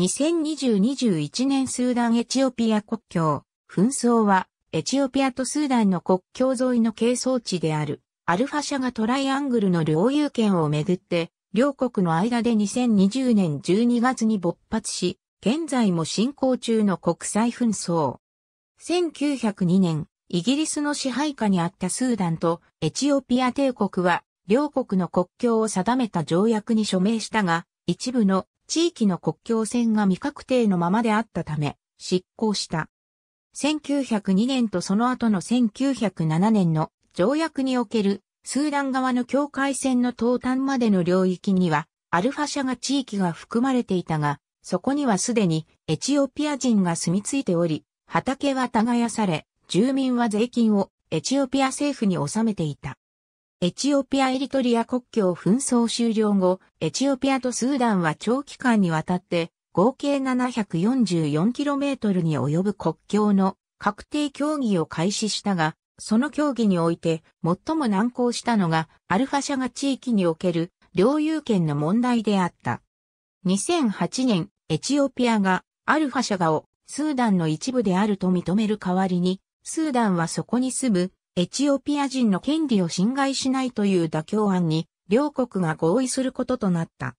2020-21年スーダンエチオピア国境。紛争は、エチオピアとスーダンの国境沿いの係争地である、アルファ社がトライアングルの領有権をめぐって、両国の間で2020年12月に勃発し、現在も進行中の国際紛争。1902年、イギリスの支配下にあったスーダンとエチオピア帝国は、両国の国境を定めた条約に署名したが、一部の地域の国境線が未確定のままであったため、執行した。1902年とその後の1907年の条約におけるスーダン側の境界線の東端までの領域にはアルファ社が地域が含まれていたが、そこにはすでにエチオピア人が住み着いており、畑は耕され、住民は税金をエチオピア政府に納めていた。エチオピア・エリトリア国境紛争終了後、エチオピアとスーダンは長期間にわたって、合計 744km に及ぶ国境の確定協議を開始したが、その協議において最も難航したのがアルファ社が地域における領有権の問題であった。2008年、エチオピアがアルファ社ガをスーダンの一部であると認める代わりに、スーダンはそこに住むエチオピア人の権利を侵害しないという妥協案に、両国が合意することとなった。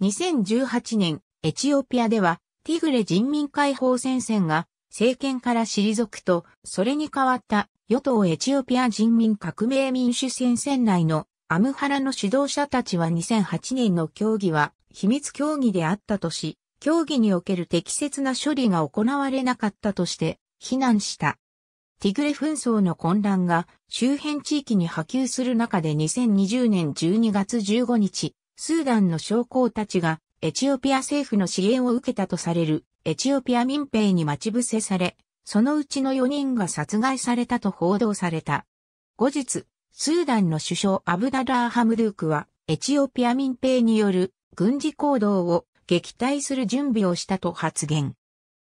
2018年、エチオピアでは、ティグレ人民解放戦線が政権から退くと、それに代わった与党エチオピア人民革命民主戦線内のアムハラの指導者たちは2008年の協議は秘密協議であったとし、協議における適切な処理が行われなかったとして非難した。ティグレ紛争の混乱が周辺地域に波及する中で2020年12月15日、スーダンの将校たちがエチオピア政府の支援を受けたとされるエチオピア民兵に待ち伏せされ、そのうちの4人が殺害されたと報道された。後日、スーダンの首相アブダラー・ハムドゥークは、エチオピア民兵による軍事行動を撃退する準備をしたと発言。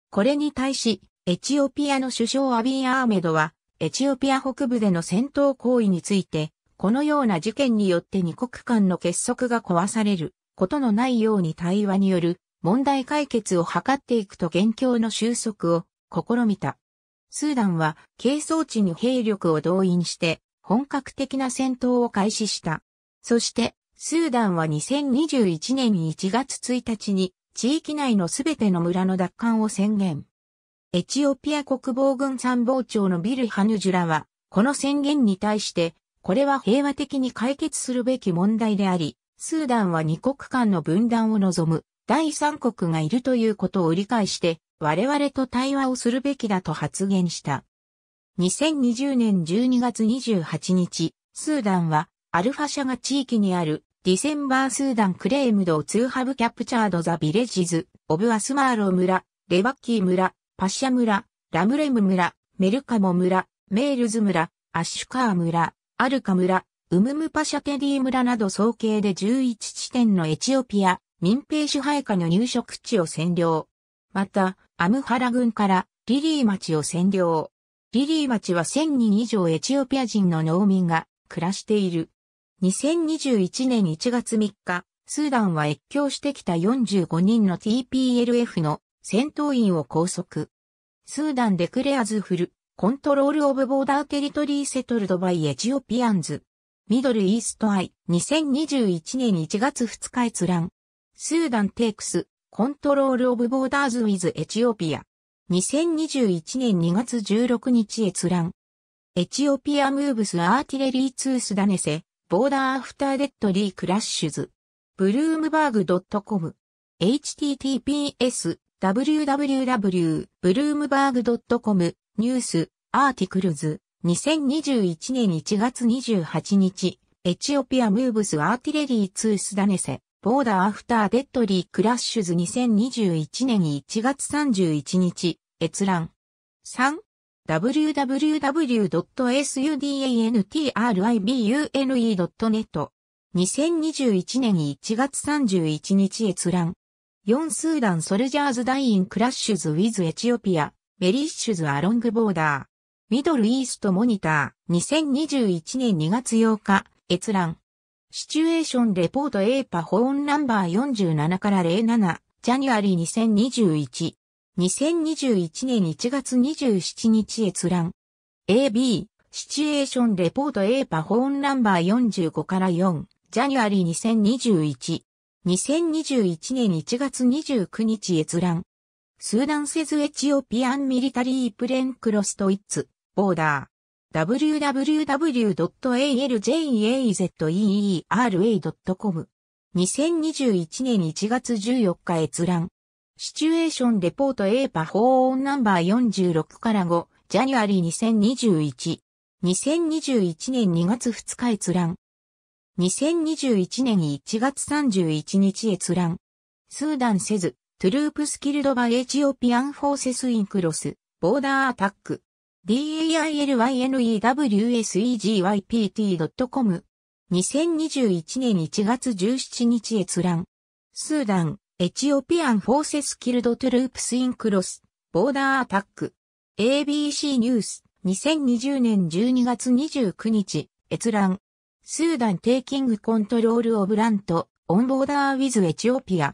これに対し、エチオピアの首相アビー・アーメドは、エチオピア北部での戦闘行為について、このような事件によって二国間の結束が壊されることのないように対話による問題解決を図っていくと現況の収束を試みた。スーダンは、軽装地に兵力を動員して、本格的な戦闘を開始した。そして、スーダンは2021年1月1日に、地域内のすべての村の奪還を宣言。エチオピア国防軍参謀長のビル・ハヌジュラは、この宣言に対して、これは平和的に解決するべき問題であり、スーダンは二国間の分断を望む第三国がいるということを理解して、我々と対話をするべきだと発言した。2020年12月28日、スーダンは、アルファ社が地域にある、ディセンバースーダンクレームドツーハブキャプチャードザビレジズ、オブアスマーロ村、レバッキー村、パシャ村、ラムレム村、メルカモ村、メールズ村、アッシュカー村、アルカ村、ウムムパシャテディ村など総計で11地点のエチオピア、民兵支配下の入植地を占領。また、アムハラ軍からリリー町を占領。リリー町は1000人以上エチオピア人の農民が暮らしている。2021年1月3日、スーダンは越境してきた45人の TPLF の戦闘員を拘束。スーダンデクレアズフル、コントロールオブボーダーテリトリーセトルドバイエチオピアンズ。ミドルイーストアイ、2021年1月2日閲覧。スーダンテイクス、コントロールオブボーダーズウィズエチオピア。2021年2月16日閲覧。エチオピアムーブスアーティレリーツースダネセ、ボーダーアフターデッドリークラッシュズ。ブルームバーグ .com。https www.bloomberg.com ニュースアーティクルズ2021年1月28日エチオピアムーブスアーティレリー2スダネセボーダーアフターデッドリークラッシュズ2021年1月31日閲覧 3www.sudantribune.net 2021年1月31日閲覧4スーダンソルジャーズダイインクラッシュズウィズエチオピア、メリッシュズアロングボーダー。ミドルイーストモニター、2021年2月8日、閲覧。シチュエーションレポート A パーンナンバー47から07、ジャニュアリー2021。2021年1月27日閲覧。AB、シチュエーションレポート A パーンナンバー45から4、ジャニュアリー2021。2021年1月29日閲覧。スーダンセズエチオピアンミリタリープレンクロストイッツ、ボーダー。www.aljazeera.com 2021年1月14日閲覧。シチュエーションレポート A パー法音ナンバー46から5、ジャニュアリ2021。2021年2月2日閲覧。2021年1月31日閲覧。スーダンせず、トゥループスキルドバエチオピアンフォーセスインクロス、ボーダーアタック。dailynewsegypt.com 2021年1月17日閲覧。スーダン、エチオピアンフォーセスキルドトゥループスインクロス、ボーダーアタック。ABC ニュース、2020年12月29日、閲覧。スーダンテイキングコントロールオブラント、オンボーダーウィズエチオピア。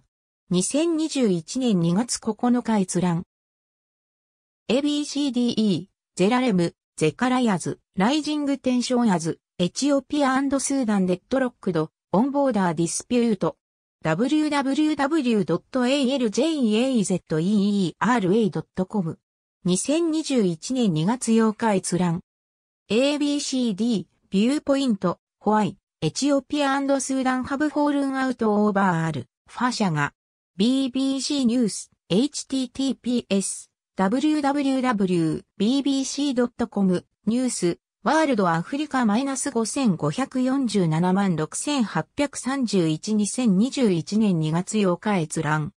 2021年2月9日閲覧。ABCDE、ゼラレム、ゼカラヤズ、ライジングテンションアズ、エチオピアスーダンデッドロックド、オンボーダーディスピュート。www.aljazera.com 2021年2月8日閲覧。ABCD、ビューポイント、ホワイ、エチオピアスーダンハブフォールンアウトオーバーアル、ファシャが、BBC ニュース、https、www.bbc.com、ニュース、ワールドアフリカ -5547 万68312021年2月8日閲覧。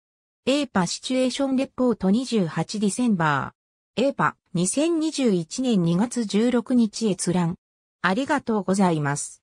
エーパシチュエーションレポート28ディセンバー。エーパ2021年2月16日閲覧。ありがとうございます。